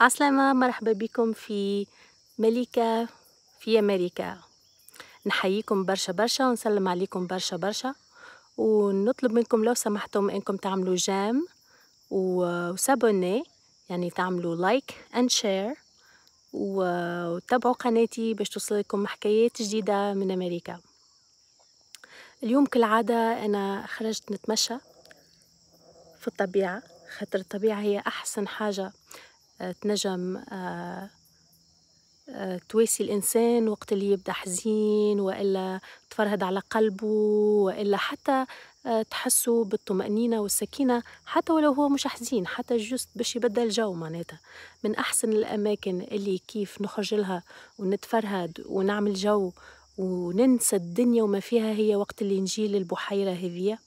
عسلامة مرحبا بكم في ملكة في أمريكا نحييكم برشا برشا ونسلم عليكم برشا برشا ونطلب منكم لو سمحتم انكم تعملوا جام وسابوني يعني تعملوا لايك اند شير وتابعوا قناتي باش توصلكم حكايات جديدة من أمريكا اليوم كالعادة أنا خرجت نتمشى في الطبيعة خاطر الطبيعة هي أحسن حاجة تنجم آه، آه، تواسي الإنسان وقت اللي يبدأ حزين وإلا تفرهد على قلبه وإلا حتى آه، تحسوا بالطمأنينة والسكينة حتى ولو هو مش حزين حتى جوست باش يبدل جو معناتها من أحسن الأماكن اللي كيف نخرج لها ونتفرهد ونعمل جو وننسى الدنيا وما فيها هي وقت اللي نجي للبحيرة هذية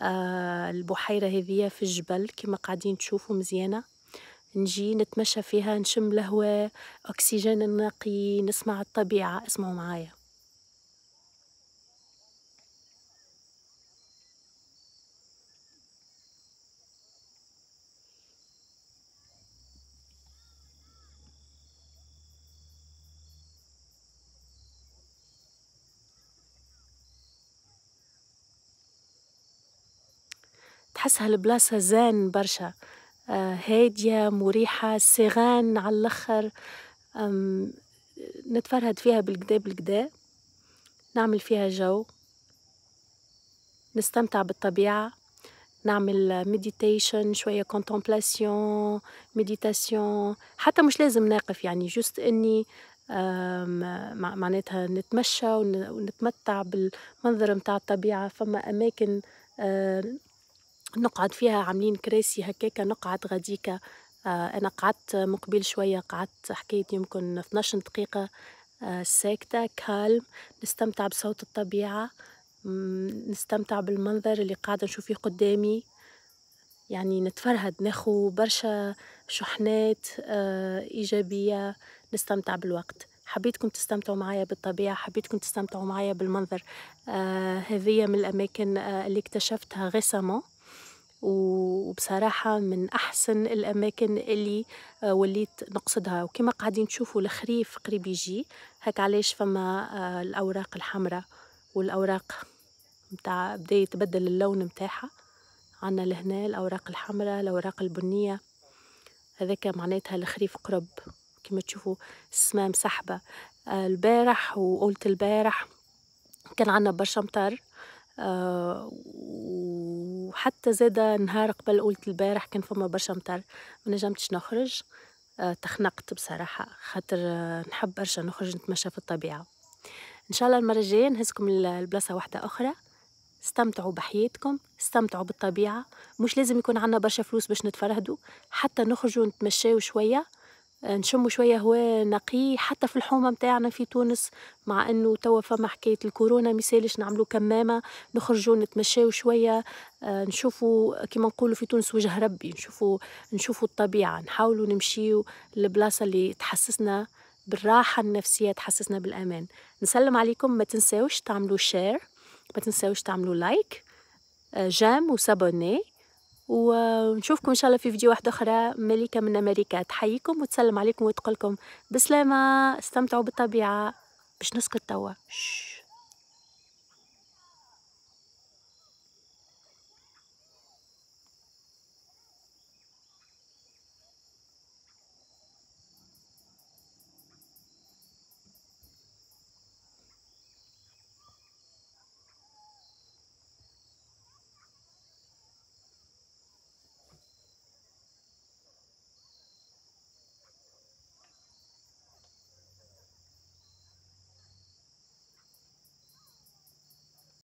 آه البحيرة هذية في الجبل كما قاعدين تشوفوا مزيانة نجي نتمشى فيها نشم الهواء أكسجين النقي نسمع الطبيعة اسمعوا معايا تحس هالبلاصة زان برشا آه، هادية مريحة سيغان على الاخر نتفرهد فيها بالقدا بالقدا نعمل فيها جو نستمتع بالطبيعة نعمل مديتيشن شوية كونتمبلاسيون مديتاسيون حتى مش لازم ناقف يعني جست اني معناتها نتمشى ونتمتع بالمنظر متاع الطبيعة فما أماكن آه، نقعد فيها عاملين كراسي هكاكا نقعد غاديكا آه، انا قعدت مقبل شويه قعدت حكايه يمكن 12 دقيقه آه، ساكته كالم نستمتع بصوت الطبيعه نستمتع بالمنظر اللي قاعده نشوف فيه قدامي يعني نتفرهد ناخو برشا شحنات آه، ايجابيه نستمتع بالوقت حبيتكم تستمتعوا معايا بالطبيعة حبيتكم تستمتعوا معايا بالمنظر آه هذه من الأماكن آه اللي اكتشفتها غسما وبصراحة من أحسن الأماكن اللي آه، وليت نقصدها وكما قاعدين تشوفوا الخريف قريب يجي هك علاش فما آه، الأوراق الحمراء والأوراق متاع بدا يتبدل اللون متاعها عنا لهنا الأوراق الحمراء الأوراق البنية هذاك معناتها الخريف قرب كما تشوفوا السماء مسحبة آه، البارح وقلت البارح كان عنا برشا مطر آه حتى زاد نهار قبل قلت البارح كان فما برشا مطر ما نجمتش نخرج آه، تخنقت بصراحه خاطر آه، نحب برشا نخرج نتمشى في الطبيعه ان شاء الله المره الجايه نهزكم لبلاصه واحده اخرى استمتعوا بحياتكم استمتعوا بالطبيعه مش لازم يكون عندنا برشا فلوس باش نتفرهدوا حتى نخرجوا نتمشاو شويه نشموا شوية هواء نقي حتى في الحومة متاعنا في تونس مع انه توا فما حكاية الكورونا مثالش نعملوا كمامة نخرجوا نتمشاو شوية آه، نشوفوا كما نقولوا في تونس وجه ربي نشوفوا نشوفوا الطبيعة نحاولوا نمشيو للبلاصة اللي تحسسنا بالراحة النفسية تحسسنا بالأمان نسلم عليكم ما تنساوش تعملوا شير ما تنساوش تعملوا لايك جام وسابوني ونشوفكم ان شاء الله في فيديو واحد اخرى ملكه من امريكا تحييكم وتسلم عليكم وتقولكم بسلامه استمتعوا بالطبيعه باش نسكت توا